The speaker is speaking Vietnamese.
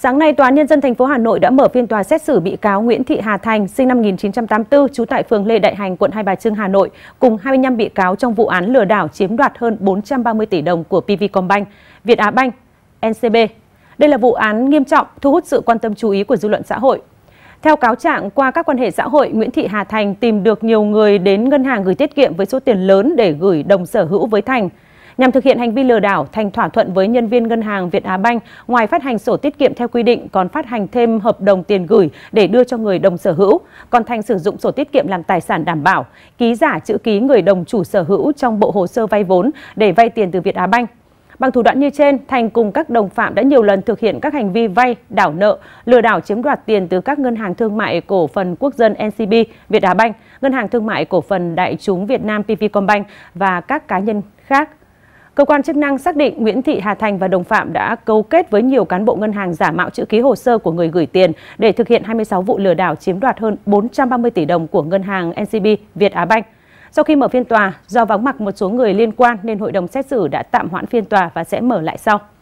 Sáng nay, Tòa án Nhân dân thành phố Hà Nội đã mở phiên tòa xét xử bị cáo Nguyễn Thị Hà Thành, sinh năm 1984, trú tại phường Lê Đại Hành, quận Hai Bà Trưng, Hà Nội, cùng 25 bị cáo trong vụ án lừa đảo chiếm đoạt hơn 430 tỷ đồng của PVCombank, Việt Á Banh, NCB. Đây là vụ án nghiêm trọng, thu hút sự quan tâm chú ý của dư luận xã hội. Theo cáo trạng, qua các quan hệ xã hội, Nguyễn Thị Hà Thành tìm được nhiều người đến ngân hàng gửi tiết kiệm với số tiền lớn để gửi đồng sở hữu với Thành – Nhằm thực hiện hành vi lừa đảo, Thành thỏa thuận với nhân viên ngân hàng Việt Á Banh, ngoài phát hành sổ tiết kiệm theo quy định còn phát hành thêm hợp đồng tiền gửi để đưa cho người đồng sở hữu, còn Thành sử dụng sổ tiết kiệm làm tài sản đảm bảo, ký giả chữ ký người đồng chủ sở hữu trong bộ hồ sơ vay vốn để vay tiền từ Việt Á Banh. Bằng thủ đoạn như trên, Thành cùng các đồng phạm đã nhiều lần thực hiện các hành vi vay, đảo nợ, lừa đảo chiếm đoạt tiền từ các ngân hàng thương mại cổ phần quốc dân NCB, Việt Á Banh, Ngân hàng Thương mại cổ phần Đại chúng Việt Nam PVcombank và các cá nhân khác. Cơ quan chức năng xác định Nguyễn Thị Hà Thành và đồng phạm đã cấu kết với nhiều cán bộ ngân hàng giả mạo chữ ký hồ sơ của người gửi tiền để thực hiện 26 vụ lừa đảo chiếm đoạt hơn 430 tỷ đồng của ngân hàng NCB Việt Á Banh. Sau khi mở phiên tòa, do vắng mặt một số người liên quan nên hội đồng xét xử đã tạm hoãn phiên tòa và sẽ mở lại sau.